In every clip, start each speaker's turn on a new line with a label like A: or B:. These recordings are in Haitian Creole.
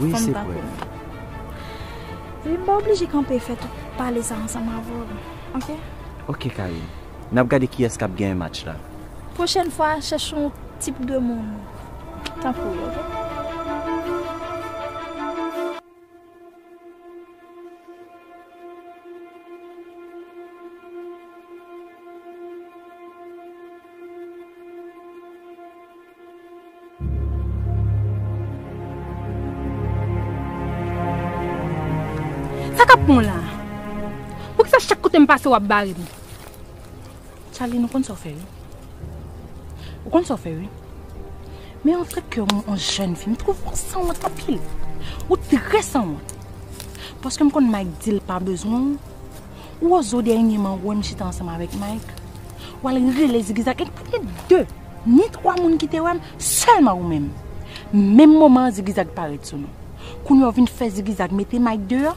A: Oui, c'est vrai.
B: Je ne pas obligé qu'on peut faire tout parler ensemble avant. OK?
A: OK, Karine. vais regarder qui est-ce qui a gagné un match là.
B: Prochaine fois, cherchons un type de monde. Tant pour OK? Japon là. Pour ça chaque côté me passe ou à barrer. Charlie, nous qu'on comptons faire. Nous comptons faire. Mais en fait, que en jeune fille, je trouve ça en ta pile. Ou très sans moi. Parce que je connais Mike Dill pas besoin. Ou aux autres dernièrement, où j'étais ensemble avec Mike. Ou à les zigzags. Et peut-être deux, ni trois personnes qui étaient seulement ou même. Même moment, zigzag paraît sur nous. Quand nous avons fait zigzag, mettez Mike dehors.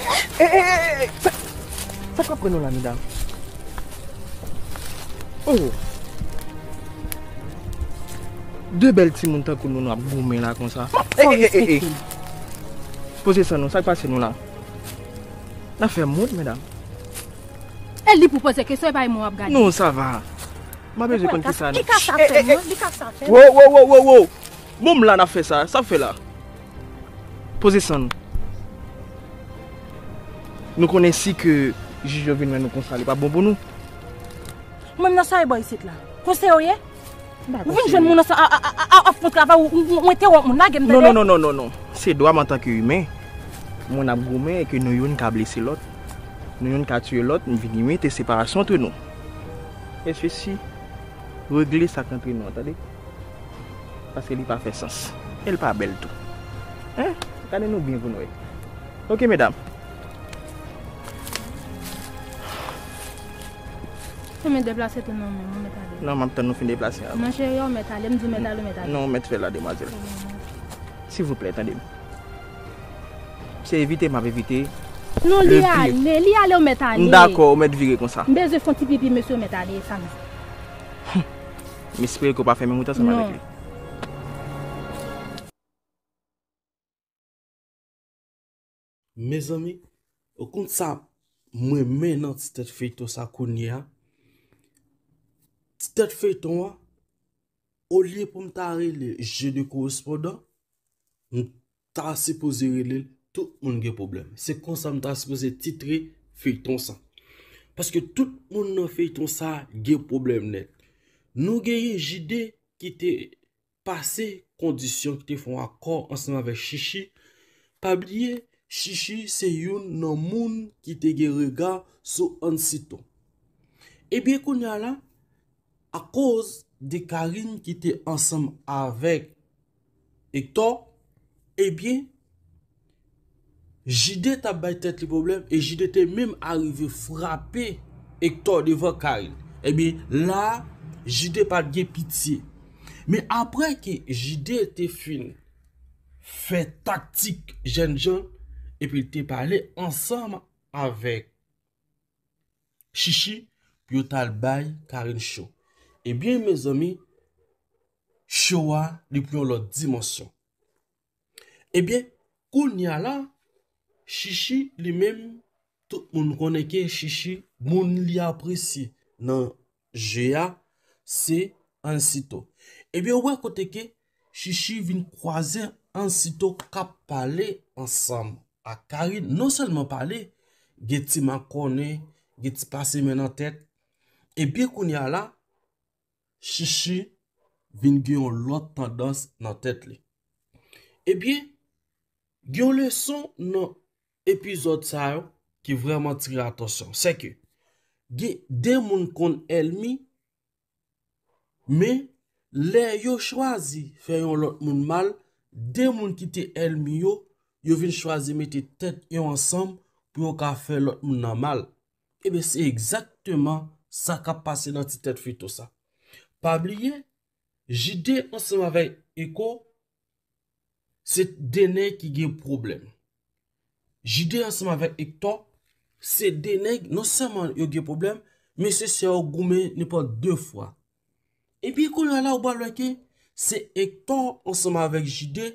B: E, e, e,
C: e, e, sa, sa kwa konon la, me dam? Ou! De bel ti moun ten koun nou nou ap goumen la kon sa. Moun! E, e, e, e, e, e, e,
A: e.
C: Poze son nou, sa kwa se nou la? Na fe moun, me dam?
B: E li pou poze ke, sa e y pa y moun ap gane. Non, sa va. Mabè, jè kon ki san. E, e, e, e, e, e, e,
C: e, e. Ou, ou, ou, ou, ou, ou, ou. Moun mla na fe sa, sa fe la. Poze son nou. nous connaissons si que Juju vient nous consoler, pas bon pour nous.
B: Même dans ça, il y a là. Conseil, vous bah, bah, venez nous faire un travail ou nous interrompre mon âge. Non, non, non,
C: non, non. C'est droit en tant qu'humain. Mon abgoumé est que nous avons blessé l'autre. Nous avons tué l'autre, nous venons mettre séparation entre nous. Et ceci, régler ça entre nous, attendez. Parce qu'elle n'a pas fait sens. Elle n'est pas belle tout. Hein? Regardez-nous bien, vous nous. Ok, mesdames.
B: Mwen se men deplase tou nan mwen mwen metade. Nan
C: mwen mwen tan nou fin deplase ya ah. mwen.
B: Mwen jè yon metade, mwen jè yon metade. Nan
C: mwen tre non, la de ma zè. Sivou ple, tan de mwen. Mwen se evite, mwen ve evite.
B: Non, li alè, li alè mwen metade. Ndako,
C: mwen devige kon sa. Mwen
B: bezè fwantipi pi mwen se mwen metade, sa mwen.
C: Mwen se prekou pa fèmè mwen ta sa mwen dekli.
A: Me zomi, okon sa mwen men an stèt fèy to sa koun ya, Stet feyton wa, o liye pou mta re lè, jè de kou ospoda, mta sepoze re lè, tout moun gen problem. Se konsan mta sepoze titre, feyton sa. Paske tout moun nou feyton sa, gen problem net. Nou gen yè jide, ki te pase kondisyon, ki te fon akor ansan avè chichi, pabliye chichi se youn nan moun ki te gen rega sou ansito. Ebyè eh koun ya la, A kouz de Karine ki te ansam avek Hector, ebyen, eh jide tabay tete li problem e jide te mèm arive frape Hector devan Karine. Ebyen, eh la jide patge piti. Me apre ke jide te fin, fe taktik jen jen, epi te pale ansam avek Shishi pi otal bay Karine Chouk. Ebyen, eh mez omi, chouwa li plyon lò dimosyon. Ebyen, eh koun ya la, shishi li menm, tout moun koneke shishi, moun li apresi nan geya, se ansito. Ebyen, wè koteke, shishi vin kwaze ansito kap pale ansam. Akari, nou selman pale, geti makone, geti pase men an tèt. Ebyen, koun ya la, Shishi vin gen yon lot tendans nan tet li. Ebyen, eh gen leson nan epizod sa yo ki vreman tire atonsyon. Seke, gen den moun kon elmi, me le yo chwazi fè yon lot moun mal, den moun ki te elmi yo, yo vin chwazi meti tet yon ansam pou yon ka fè lot moun nan mal. Ebyen, se ekzakteman sa ka pase nan ti tet fito sa. Pabliye, jide ansama e vek eko, se dene ki gen problem. Jide ansama vek ektor, se dene non seman yo gen problem, men se se yo gome ne pa de fwa. E pi kon yon la ou pabliye ke, se ektor ansama vek jide,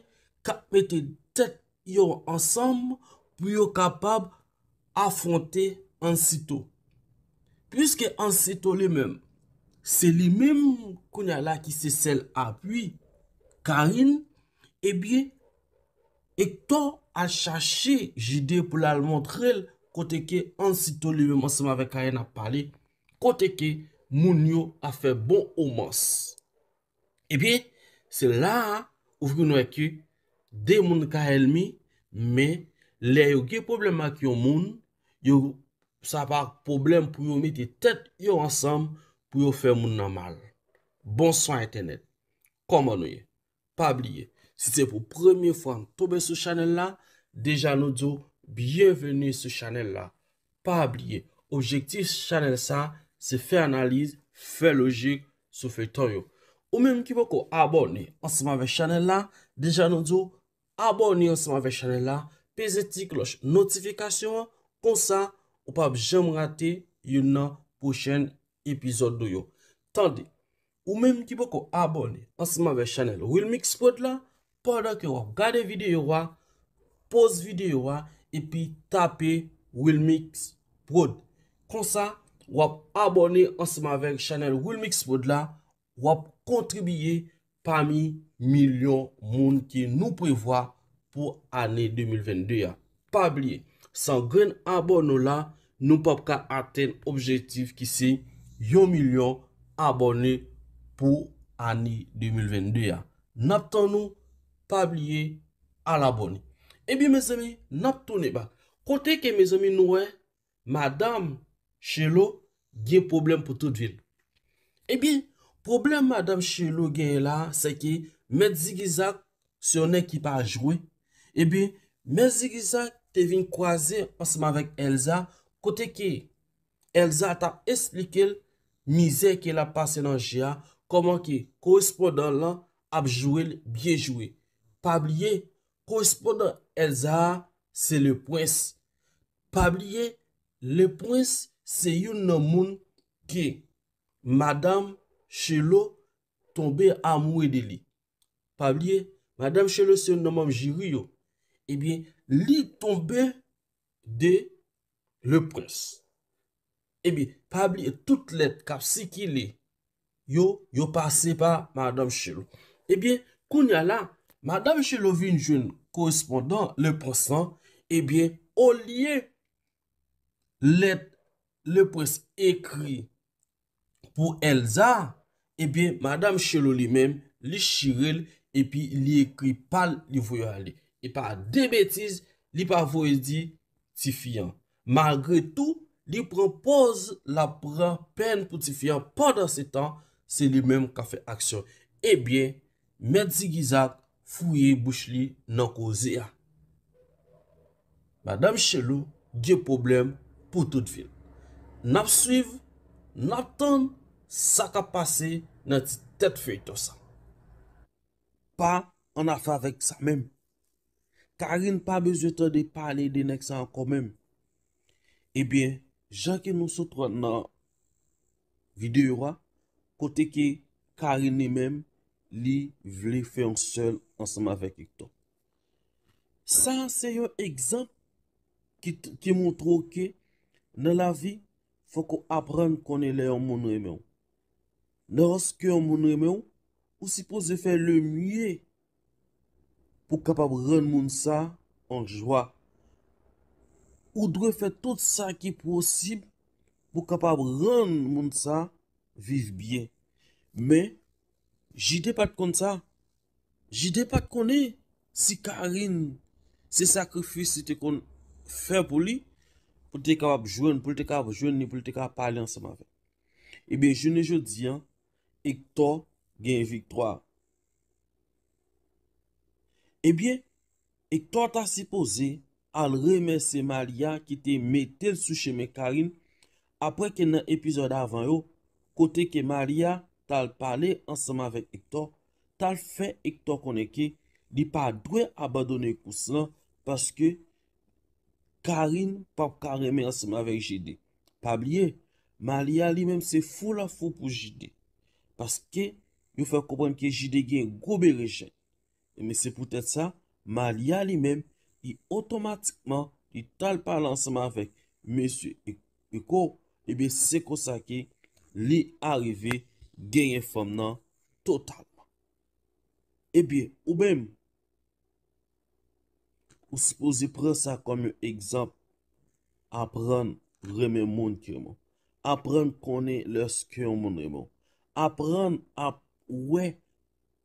A: ka pete tet yo ansam pou yo kapab afonte ansito. Piske ansito le mem, Se li mem kounya la ki se sel apwi, Karin, e bie, e kton a chache jide pou la al montrel, kote ke ansito li we monsen ma ve Karin a pali, kote ke moun yo a fe bon o mons. E bie, se la, ouf gounwe ki, de moun ka el mi, me, le yo ge problem ak yo moun, yo sa pa problem pou moun me te tet yo ansanm, pou yo fè moun nan mal. Bon soan, internet. Koman nou ye? Pa abliye. Si te pou premiye fwa an tobe sou chanel la, deja nou djou, byenveni sou chanel la. Pa abliye. Objektif chanel sa, se fè analize, fè logik, sou fè toyo. Ou men mkipo ko abone, ansima ve chanel la, deja nou djou, abone ansima ve chanel la, peze ti kloch notifikasyon, kon sa, ou pa jem rate, yon nan pou chen yon. Epizode do yo Tande ou menm ki boko abone Anseman ve chanel Wilmix Prod la Pendan ki wap gade videyo wa Pose videyo wa E pi tape Wilmix Prod Kon sa Wap abone anseman ve chanel Wilmix Prod la Wap kontribiye Pamil milyon moun ki nou prevoa Po ane 2022 ya Pa blie San gren abon nou la Nou pap ka aten objetif ki se 1 milyon abonè pou anè 2022 ya. Nap ton nou pabliye al abonè. Ebi mè zèmi, nap tonè ba. Kote ke mè zèmi nouè, Madame Chelo gè problem pou tout vide. Ebi, problem Madame Chelo gè la, se ki mè zi gizak se yon ekipa a jwè. Ebi, mè zi gizak te vin kwa zè osman vek Elsa. Kote ke Elsa ta esplikel Mize ke la pase nan jia, koman ke korespondan lan apjouel bjejoue. Pablie, korespondan Elzaha se le prens. Pablie, le prens se yon nan moun ke Madame Chelo tombe amoue de li. Pablie, Madame Chelo se yon nan moun jiruyo. Ebyen, eh li tombe de le prens. Ebi, pabli e tout let kap si ki li yo yo pase pa Madame Chelo. Ebi, koun ya la, Madame Chelo vi yon joun korespondant le posan, ebi, o liye let le pos ekri pou Elsa, ebi, Madame Chelo li men li shirel ebi li ekri pal li voyo ale. E pa de betiz, li pa voye di si fiyan. Magre tou, li propoz la pran pen pou ti fiyan podan se tan, se li menm ka fe aksyon. Ebyen, medzi gizak, fuyye bouch li nan koze a. Madame Chellou, dje problem pou tout vil. Nap suiv, nap ton, sa ka pase, nan ti tet fey to sa. Pa, an a fa vek sa menm. Karin pa bezwete de pale de nek sa an kon menm. Ebyen, eh Ja ke nou sotwa nan videyo wa, kote ke Karine menm li vle fe an sel ansama vek e to. San se yon egzamp ki moutro ke nan la vi foko apren kone le an moun reme ou. Nan rasken an moun reme ou, ou si pose fe le mye pou kapab ren moun sa an jwa. Ou dwe fè tout sa ki posib pou kapab rèn moun sa viv biye. Men, jide pat kon sa. Jide pat kon e si Karin se sakrifisite kon fè pou li, pou te kapab jwen, pou te kapab jwen, ni pou te kapab palen seman. Ebyen, jene je di an, Hector gen viktoar. Ebyen, Hector ta si posey al remese Malia ki te metel sou cheme Karine, apre ke nan epizode avan yo, kote ke Malia tal pale ansama vek Hector, tal fe Hector konenke, di pa dwe abadone kousan, paske Karine pa karime ansama vek JD. Pablie, Malia li menm se fou la fou pou JD, paske yo fe komprenm ki JD gen gobe rejen. Eme se poutet sa, Malia li menm, ki otomatikman, ki tal pa lansman avèk, mè sèkou sèkou sa ki, li arrivé, genye fèm nan, totalman. E bi, ou bèm, ou s'pouzi pre sa, kom yon egzamp, apren remè moun kèmou, apren konè lè sèkou moun kèmou, apren ap, ouè,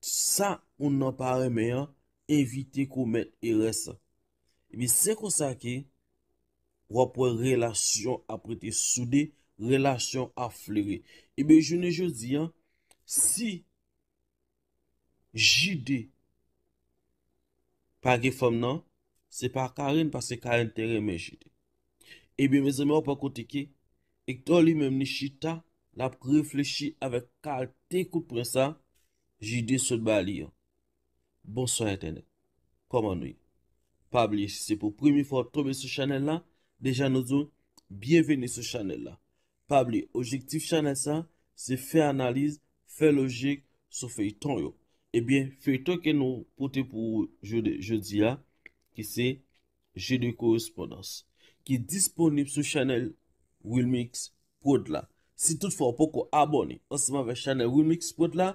A: sa ou nan parè mè yon, evite kou mè yon e resè, Ebe, non, se kon sa ke, wapwen relasyon apre te soude, relasyon aflere. Ebe, jounen joun di an, si jide pa ge fom nan, se pa karen, pa se karen tere men jide. Ebe, mè zèmen wapwen kote ke, ek do li mèm ni chita, la pou reflechi avè kalte koupren sa, jide soude ba li an. Bonsoy internet, kom anouye. Pabli, si se pou primi fwa tobe sou chanel la, deja nou zon, bienveni sou chanel la. Pabli, ojektif chanel sa, se fe analize, fe lojik, so fe yi ton yo. Ebyen, fe yi ton ke nou pote pou jodi la, ki se, jodi korespondans. Ki disponib sou chanel Wilmix prod la. Si tout fwa pou kou abone, osman ve chanel Wilmix prod la.